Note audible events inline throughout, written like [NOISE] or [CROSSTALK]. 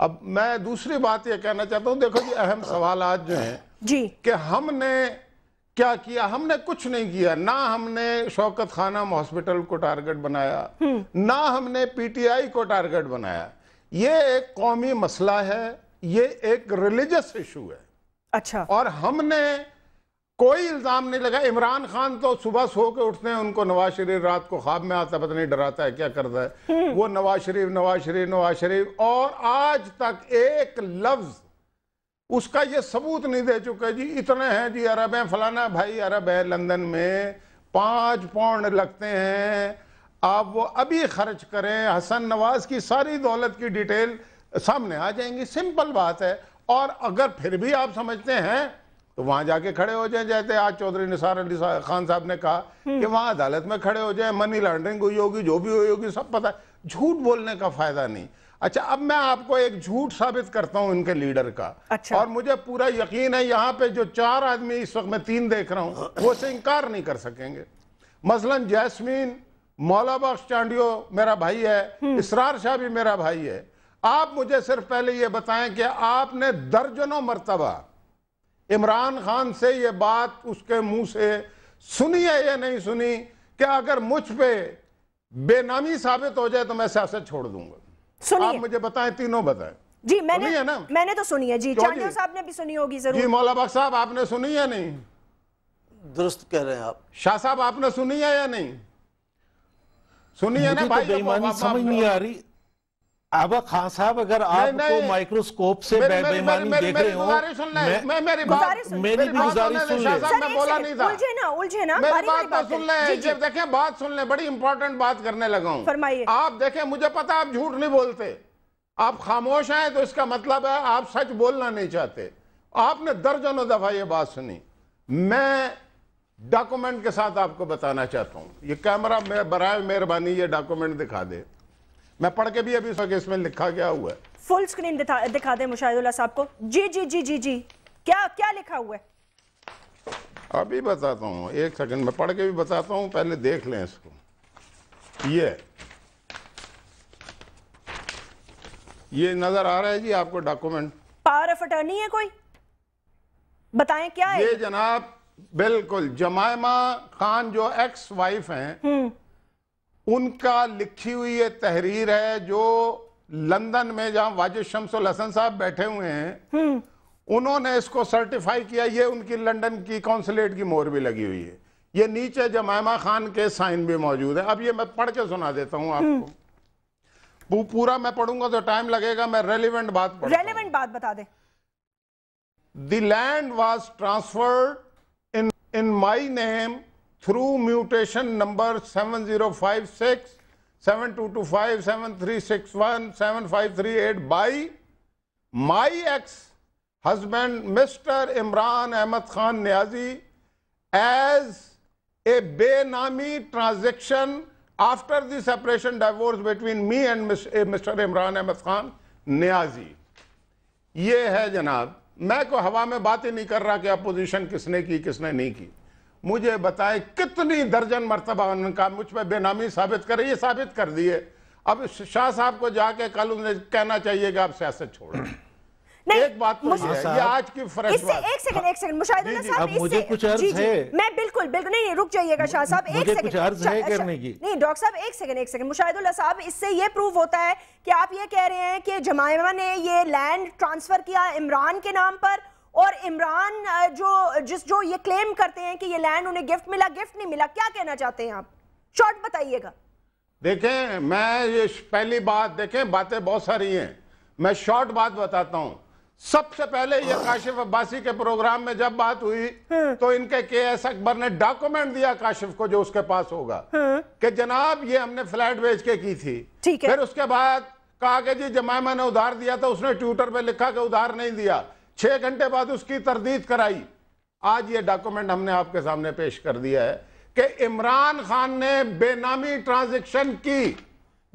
अब मैं दूसरी बात यह कहना चाहता हूं देखो जी अहम सवाल आज जो है जी कि हमने क्या किया हमने कुछ नहीं किया ना हमने शौकत खाना हॉस्पिटल को टारगेट बनाया हम्म। ना हमने पीटीआई को टारगेट बनाया ये एक कौमी मसला है ये एक रिलीजियस इशू है अच्छा और हमने कोई इल्ज़ाम नहीं लगा इमरान खान तो सुबह सो के उठते हैं उनको नवाज शरीफ रात को ख्वाब में आता पता नहीं डराता है क्या करता है हम्म। वो नवाज शरीफ नवाज शरीफ नवाज शरीफ और आज तक एक लफ्ज़ उसका ये सबूत नहीं दे चुका जी इतने हैं जी अरब हैं फलाना भाई अरब है लंदन में पाँच पौंड लगते हैं आप वो अभी खर्च करें हसन नवाज की सारी दौलत की डिटेल सामने आ जाएंगी सिंपल बात है और अगर फिर भी आप समझते हैं तो वहां जाके खड़े हो जाए जैसे आज चौधरी निसार अली खान साहब ने कहा कि हम्म। वहां अदालत में खड़े हो जाए मनी लॉन्ड्रिंग हुई होगी जो भी हुई होगी सब पता है झूठ बोलने का फायदा नहीं अच्छा अब मैं आपको एक झूठ साबित करता हूं इनके लीडर का अच्छा। और मुझे पूरा यकीन है यहाँ पे जो चार आदमी इस वक्त मैं तीन देख रहा हूँ वो से इनकार नहीं कर सकेंगे मसलन जैसमीन मौला बख्श चांडियो मेरा भाई है हम्म। इसरार शाह भी मेरा भाई है आप मुझे सिर्फ पहले ये बताएं कि आपने दर्जनों मरतबा इमरान खान से ये बात उसके मुंह से सुनी है या नहीं सुनी कि अगर मुझ पे बेनामी साबित हो जाए तो मैं सियासत छोड़ दूंगा आप मुझे बताएं तीनों बताएं जी मैंने है ना मैंने तो सुनी है जी चांदियों साहब ने भी सुनी होगी जरूर जी मौलाबाग साहब आपने सुनी या नहीं दुरुस्त कह रहे हैं आप शाह साहब आपने सुनी है या नहीं सुनी है ना तो भाई समझ नहीं आ रही अब खान साहब अगर आपको तो माइक्रोस्कोप से बेईमानी देख रहे हो मेरी गुजारिश सुन ले मैं बोला नहीं था उलझे ना उलझे ना मेरी बात तो सुन ले जब देखिए बात सुन ले बड़ी इंपॉर्टेंट बात करने लगा हूं फरमाइए आप देखें मुझे पता आप झूठ नहीं बोलते आप खामोश हैं तो इसका मतलब है आप सच बोलना नहीं चाहते आपने दर्जनों दफा ये बात सुनी मैं डॉक्यूमेंट के साथ आपको बताना चाहता हूं ये कैमरा मैं बरए मेहरबानी ये डॉक्यूमेंट दिखा दे मैं पढ़ के भी अभी उसका इसमें लिखा गया हुआ है फुल स्क्रीन दिखा, दिखा दे मुशाहिदुल्ला साहब को जी जी जी जी जी क्या क्या लिखा हुआ है अभी बताता हूँ एक सेकंड में पढ़ के भी बताता हूँ पहले देख लें इसको ये ये नजर आ रहा है जी आपको डॉक्यूमेंट पावर ऑफ अटर्नी है कोई बताएं क्या ये है ये जनाब बिल्कुल जमायमा खान जो एक्स वाइफ हैं हम्म। उनका लिखी हुई ये तहरीर है जो लंदन में जहां वाजिद शमसुल हसन साहब बैठे हुए हैं हम्म। उन्होंने इसको सर्टिफाई किया ये उनकी लंदन की कौंसुलेट की मोहर भी लगी हुई है ये नीचे जमायमा खान के साइन भी मौजूद है अब ये मैं पढ़ के सुना देता हूं आपको वो हम्म। पूरा मैं पढ़ूंगा तो टाइम लगेगा मैं रेलिवेंट बात रेलिवेंट बात बता दे the land was transferred in in my name through mutation number seven seven seven seven zero five five five six six two two three one three eight by my ex husband mister Imran Ahmed Khan Niazi as a benami transaction after the separation divorce between me and mister Imran Ahmed Khan Niazi ये है जनाब मैं को हवा में बात ही नहीं कर रहा कि अपोजिशन किसने की किसने नहीं की मुझे बताए कितनी दर्जन मरतबा उनका मुझ पर बेनामी साबित करे ये साबित कर दिए अब शाह साहब को जाके कल उन्हें कहना चाहिए कि आप सियासत छोड़ो एक बात तो हाँ, सेकंड एक सेकंड नहीं, एक इससे ये प्रूव होता है कि आप ये कह रहे हैं कि जमायमा ने ये लैंड ट्रांसफर किया इमरान के नाम पर और इमरान जो जिस जो ये क्लेम करते हैं कि ये लैंड उन्हें गिफ्ट मिला गिफ्ट नहीं मिला क्या कहना चाहते हैं आप शॉर्ट बताइएगा देखें मैं ये पहली बात देखें बातें बहुत सारी हैं मैं शॉर्ट बात बताता हूं सबसे पहले ये [SIGHS] काशिफ अब्बासी के प्रोग्राम में जब बात हुई हाँ। तो इनके के एस अकबर ने डॉक्यूमेंट दिया काशिफ को जो उसके पास होगा हाँ। कि जनाब ये हमने फ्लैट बेच के की थी ठीक है फिर उसके बाद कहा कि जी जमाय मैंने उधार दिया था उसने ट्विटर पे लिखा कि उधार नहीं दिया छह घंटे बाद उसकी तरदीद कराई आज ये डॉक्यूमेंट हमने आपके सामने पेश कर दिया है कि इमरान खान ने बेनामी ट्रांजेक्शन की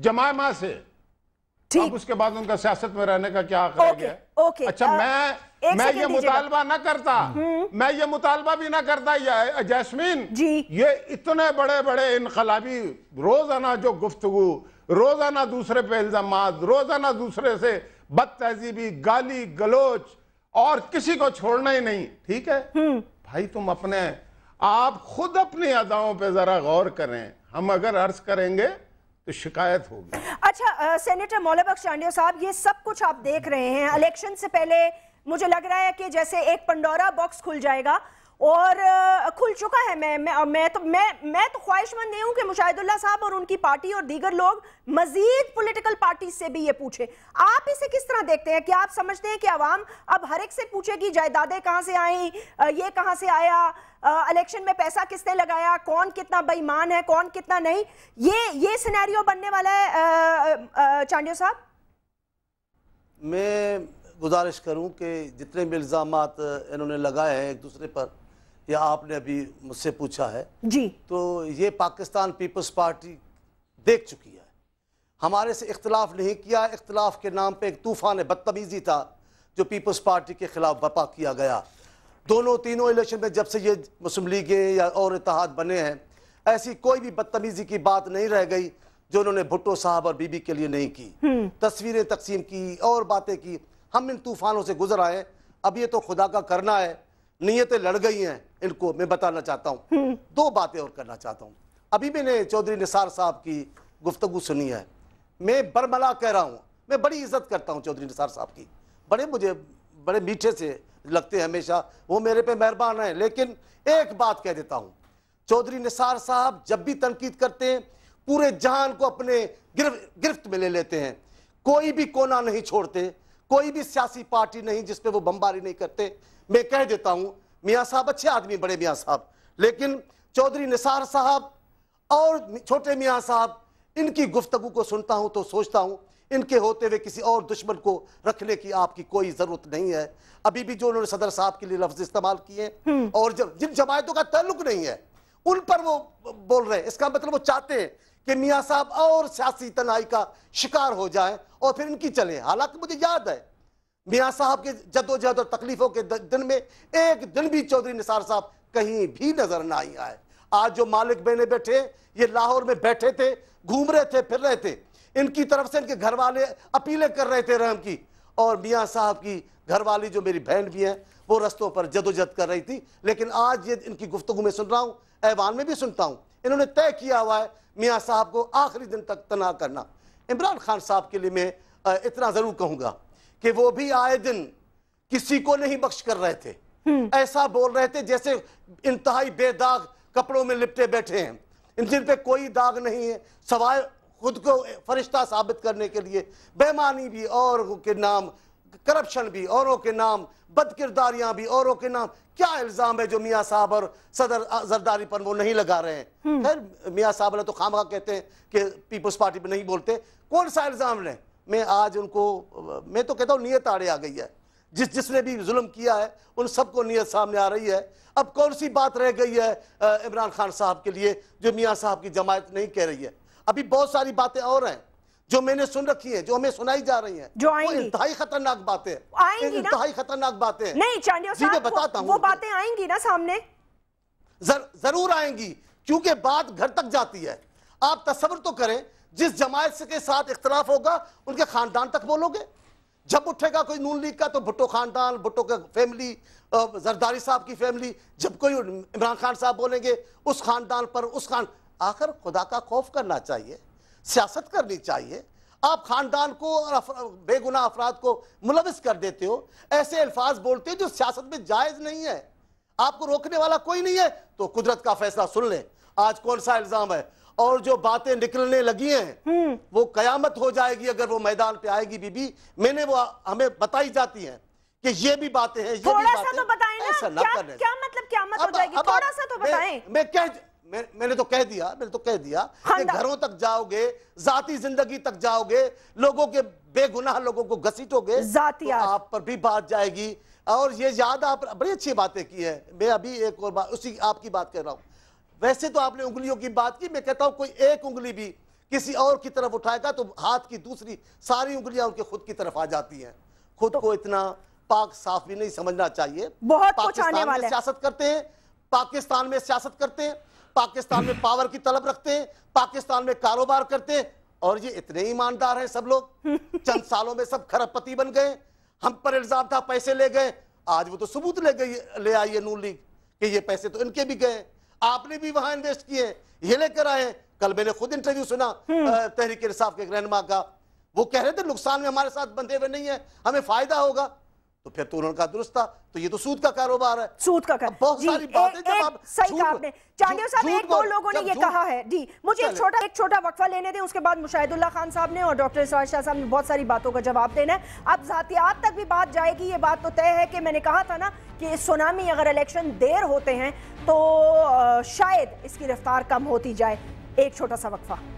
जमायमा से अब उसके बाद उनका सियासत में रहने का क्या ओके, गया? ओके, अच्छा आ, मैं मैं ये मुतालबा ना करता हम्म। मैं ये मुतालबा भी ना करता जैस्मीन जी ये इतने बड़े बड़े इनकलाबी रोजाना जो गुफ्तगु रोजाना दूसरे पे इल्जाम रोजाना दूसरे से बद तहजीबी गाली गलोच और किसी को छोड़ना ही नहीं ठीक है हम्म। भाई तुम अपने आप खुद अपनी अदाओं पे जरा गौर करें हम अगर अर्ज करेंगे तो शिकायत होगी अच्छा सेनेटर मौलाबख्श चांडियो साहब ये सब कुछ आप देख रहे हैं इलेक्शन से पहले मुझे लग रहा है कि जैसे एक पंडोरा बॉक्स खुल जाएगा और खुल चुका है मैं मैं मैं तो मैं मैं तो ख्वाहिशमंद नहीं हूं कि मुशाहिदुल्ला साहब और उनकी पार्टी और दीगर लोग मजीद पॉलिटिकल पार्टी से भी ये पूछें आप इसे किस तरह देखते हैं कि आप समझते हैं कि आवाम अब हर एक से पूछेगी जायदादें कहां से आई ये कहां से आया इलेक्शन में पैसा किसने लगाया कौन कितना बेईमान है कौन कितना नहीं ये ये सिनेरियो बनने वाला है चांडियो साहब मैं गुजारिश करूं कि जितने भी इल्ज़ाम इन्होंने लगाए हैं एक दूसरे पर या आपने अभी मुझसे पूछा है जी तो ये पाकिस्तान पीपल्स पार्टी देख चुकी है हमारे से इख्तलाफ नहीं किया इख्तलाफ के नाम पे एक तूफ़ान बदतमीज़ी था जो पीपल्स पार्टी के ख़िलाफ़ बपा किया गया दोनों तीनों इलेक्शन में जब से ये मुस्लिम लीगें या और इतिहाद बने हैं ऐसी कोई भी बदतमीज़ी की बात नहीं रह गई जो उन्होंने भुट्टो साहब और बीबी के लिए नहीं की हम्म। तस्वीरें तकसीम की और बातें की हम इन तूफ़ानों से गुजर आए अब ये तो खुदा का करना है नीयतें लड़ गई हैं इनको मैं बताना चाहता हूँ हम्म। दो बातें और करना चाहता हूँ अभी मैंने चौधरी निसार साहब की गुफ्तगु सुनी है मैं बरमला कह रहा हूँ मैं बड़ी इज्जत करता हूँ चौधरी निसार साहब की बड़े मुझे बड़े मीठे से लगते हैं हमेशा वो मेरे पे मेहरबान हैं लेकिन एक बात कह देता हूँ चौधरी निसार साहब जब भी तनकीद करते हैं पूरे जहान को अपने गिरफ्त गिरफ्त में ले लेते हैं कोई भी कोना नहीं छोड़ते कोई भी सियासी पार्टी नहीं जिसपे वो बमबारी नहीं करते मैं कह देता हूं मियाँ साहब अच्छे आदमी बड़े मियाँ साहब लेकिन चौधरी निसार साहब और छोटे मियाँ साहब इनकी गुफ्तगु को सुनता हूं तो सोचता हूँ इनके होते हुए किसी और दुश्मन को रखने की आपकी कोई ज़रूरत नहीं है अभी भी जो उन्होंने सदर साहब के लिए लफ्ज़ इस्तेमाल किए हम्म। और जब जिन जमायतों का ताल्लुक नहीं है उन पर वो बोल रहे हैं इसका मतलब वो चाहते हैं कि मियाँ साहब और सियासी तनाई का शिकार हो जाए और फिर इनकी चले हालांकि मुझे याद है मियाँ साहब के जदोजहद और तकलीफ़ों के दिन में एक दिन भी चौधरी निसार साहब कहीं भी नज़र ना आई आए आज जो मालिक बहने बैठे ये लाहौर में बैठे थे घूम रहे थे फिर रहे थे इनकी तरफ से इनके घर वाले अपीलें कर रहे थे रहम की और मियाँ साहब की घर वाली जो मेरी बहन भी हैं वो रस्तों पर जदोजहद कर रही थी लेकिन आज ये इनकी गुफ्तु में सुन रहा हूँ ऐवान में भी सुनता हूँ इन्होंने तय किया हुआ है मियाँ साहब को आखिरी दिन तक तना करना इमरान खान साहब के लिए मैं इतना ज़रूर कहूँगा कि वो भी आए दिन किसी को नहीं बख्श कर रहे थे हम्म। ऐसा बोल रहे थे जैसे इंतहाई बेदाग कपड़ों में लिपटे बैठे हैं इन जिन पे कोई दाग नहीं है सवाल खुद को फरिश्ता साबित करने के लिए बेमानी भी और के नाम करप्शन भी औरों के नाम बद किरदारियां भी औरों के नाम क्या इल्ज़ाम है जो मियाँ साहब और सदर जरदारी पर वो नहीं लगा रहे हैं हम्म। खैर मियाँ साहब ने तो खामखा कहते हैं कि पीपल्स पार्टी पर नहीं बोलते कौन सा इल्ज़ाम लें में आज उनको मैं तो कहता हूँ नीयत आड़े आ गई है जिस जिसने भी जुल्म किया है उन सबको नीयत सामने आ रही है अब कौन सी बात रह गई है इमरान खान साहब के लिए जो मियाँ साहब की जमायत नहीं कह रही है अभी बहुत सारी बातें और हैं जो मैंने सुन रखी है जो हमें सुनाई जा रही है जो आएंगी इंतहाई खतरनाक बातें इंतहाई खतरनाक बातें नहीं चांडिया मैं बताता हूँ वो बातें आएंगी ना सामने जरूर आएंगी क्योंकि बात घर तक जाती है आप तस्वर तो करें जिस जमात के साथ इख्तलाफ होगा उनके खानदान तक बोलोगे जब उठेगा कोई नून लीग का तो भुट्टो खानदान भुट्टो का फैमिली जरदारी साहब की फैमिली जब कोई इमरान खान साहब बोलेंगे उस खानदान पर उस खान आखिर खुदा का खौफ करना चाहिए सियासत करनी चाहिए आप खानदान को और अफरा, बेगुनाह अफराद को मुलविस कर देते हो ऐसे अल्फाज बोलते हो जो सियासत में जायज़ नहीं है आपको रोकने वाला कोई नहीं है तो कुदरत का फैसला सुन लें आज कौन सा इल्ज़ाम है और जो बातें निकलने लगी हैं हम्म। वो कयामत हो जाएगी अगर वो मैदान पे आएगी बीबी मैंने वो हमें बताई जाती हैं कि ये भी बातें हैं ये थोड़ा भी बातें, सा तो बताएं ना ऐसा क्या, ना क्या मतलब क्या अब, हो जाएगी अब, थोड़ा सा तो बताएं मैं, मैं कह मैं, मैंने तो कह दिया मैंने तो कह दिया कि घरों तक जाओगे जाती जिंदगी तक जाओगे लोगों के बेगुनाह लोगों को घसीटोगे तो आप पर भी बात जाएगी और ये याद आप बड़ी अच्छी बातें की है मैं अभी एक और बात उसी आपकी बात कर रहा हूँ वैसे तो आपने उंगलियों की बात की मैं कहता हूं कोई एक उंगली भी किसी और की तरफ उठाएगा तो हाथ की दूसरी सारी उंगलियां उनके खुद की तरफ आ जाती हैं खुद तो, को इतना पाक साफ भी नहीं समझना चाहिए बहुत पाकिस्तान में सियासत करते हैं पाकिस्तान में सियासत करते हैं पाकिस्तान में पावर की तलब रखते हैं पाकिस्तान में कारोबार करते हैं और ये इतने ईमानदार हैं सब लोग [LAUGHS] चंद सालों में सब खरबपति बन गए हम पर इल्जाम था पैसे ले गए आज वो तो सबूत ले गई ले आई है नून लीग कि ये पैसे तो इनके भी गए आपने भी वहां इन्वेस्ट किए ये लेकर आए कल मैंने खुद इंटरव्यू सुना हम्म। तहरीके इंसाफ के रहनमा का वो कह रहे थे नुकसान में हमारे साथ बंधे हुए नहीं है हमें फायदा होगा तो फिर तो उन्होंने कहा दुरुस्त था तो ये तो सूद का कारोबार है सूद का कार... बहुत सारी बातें जब सही कहा आपने चांडियो साहब एक दो लोगों ने ये कहा है जी मुझे एक छोटा एक छोटा वक्फा लेने दें उसके बाद मुशाहिदुल्ला खान साहब ने और डॉक्टर इसरार शाह साहब ने बहुत सारी बातों का जवाब देना है अब जातियात तक भी बात जाएगी ये बात तो तय है कि मैंने कहा था ना कि सुनामी अगर इलेक्शन देर होते हैं तो शायद इसकी रफ्तार कम होती जाए एक छोटा सा वक्फा